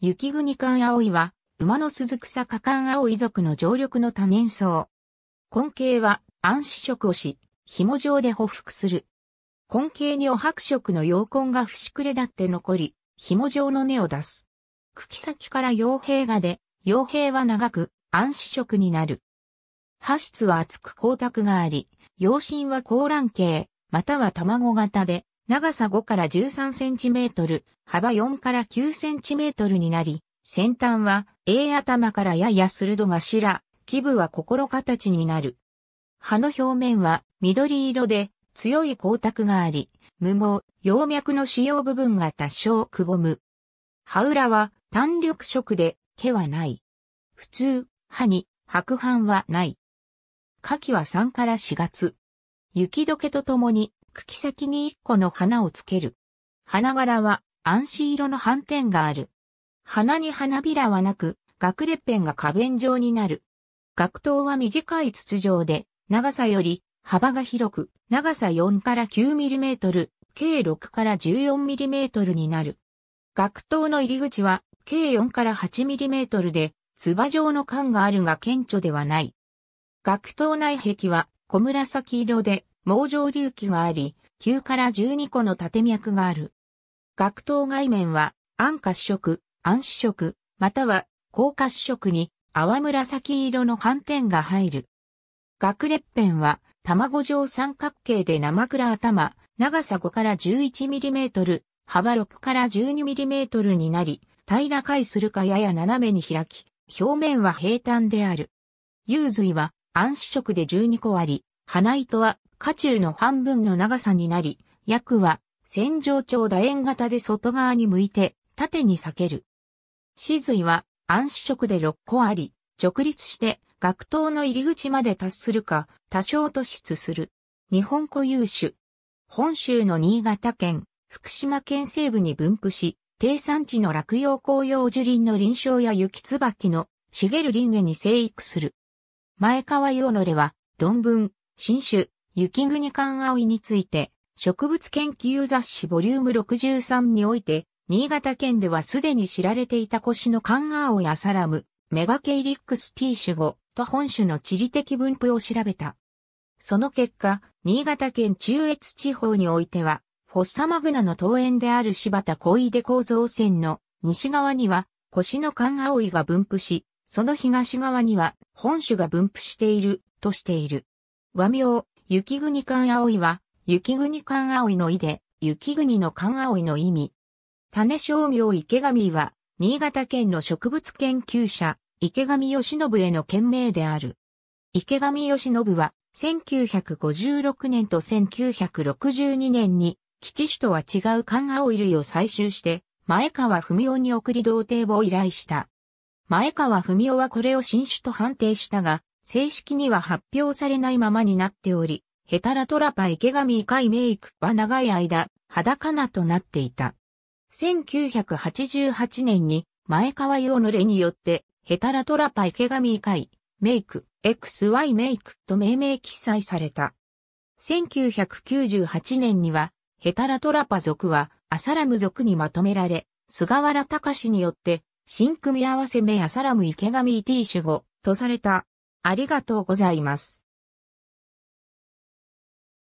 雪国館葵は、馬の鈴草果館葵族の常緑の多年草。根茎は暗視色をし、紐状で匍匐する。根茎にお白色の洋根が節くれだって残り、紐状の根を出す。茎先から洋平がで、洋平は長く暗視色になる。葉質は厚く光沢があり、洋身は高卵形、または卵型で、長さ5から13センチメートル、幅4から9センチメートルになり、先端は A 頭からやや鋭が白、基部は心形になる。葉の表面は緑色で強い光沢があり、無毛、葉脈の主要部分が多少くぼむ。葉裏は単緑色で毛はない。普通、葉に白斑はない。夏季は3から4月。雪解けとともに茎先に1個の花をつける。花柄は暗視色の斑点がある。花に花びらはなく、学裂片が花弁状になる。学頭は短い筒状で、長さより幅が広く、長さ4から 9mm、計6から 14mm になる。学頭の入り口は、計4から 8mm で、つば状の管があるが顕著ではない。学頭内壁は小紫色で、網状隆起があり、9から12個の縦脈がある。学頭外面は、暗褐色、暗視色、または、高褐色に、淡紫色の斑点が入る。学列片は、卵状三角形で生倉頭、長さ5から 11mm、幅6から 12mm になり、平らかいするかやや斜めに開き、表面は平坦である。幽髄は暗視色で12個あり、花糸は下中の半分の長さになり、役は、線状長楕円型で外側に向いて、縦に裂ける。死髄は、暗視色で6個あり、直立して、学頭の入り口まで達するか、多少突出する。日本固有種。本州の新潟県、福島県西部に分布し、低産地の落葉紅葉樹林の林床や雪椿の茂る林下に生育する。前川洋のれは、論文、新種、雪国間葵について、植物研究雑誌ボリューム63において、新潟県ではすでに知られていた腰の間葵やサラム、メガケイリックスティーシュ語と本種の地理的分布を調べた。その結果、新潟県中越地方においては、フォッサマグナの桃園である柴田小出構造線の西側には、腰の間葵が分布し、その東側には本種が分布しているとしている。和名、雪国館葵は、雪国館葵の意で、雪国の館葵の意味。種商名池上は、新潟県の植物研究者、池上義信への県名である。池上義信は、1956年と1962年に、基地種とは違う館葵類を採集して、前川文夫に送り同定を依頼した。前川文夫はこれを新種と判定したが、正式には発表されないままになっており、ヘタラトラパ池上海メイクは長い間、裸なとなっていた。1988年に前川洋の例によって、ヘタラトラパ池上海メイク XY メイクと命名記載された。1998年には、ヘタラトラパ族はアサラム族にまとめられ、菅原隆によって新組み合わせ目アサラム池上 T 守語とされた。ありがとうございます。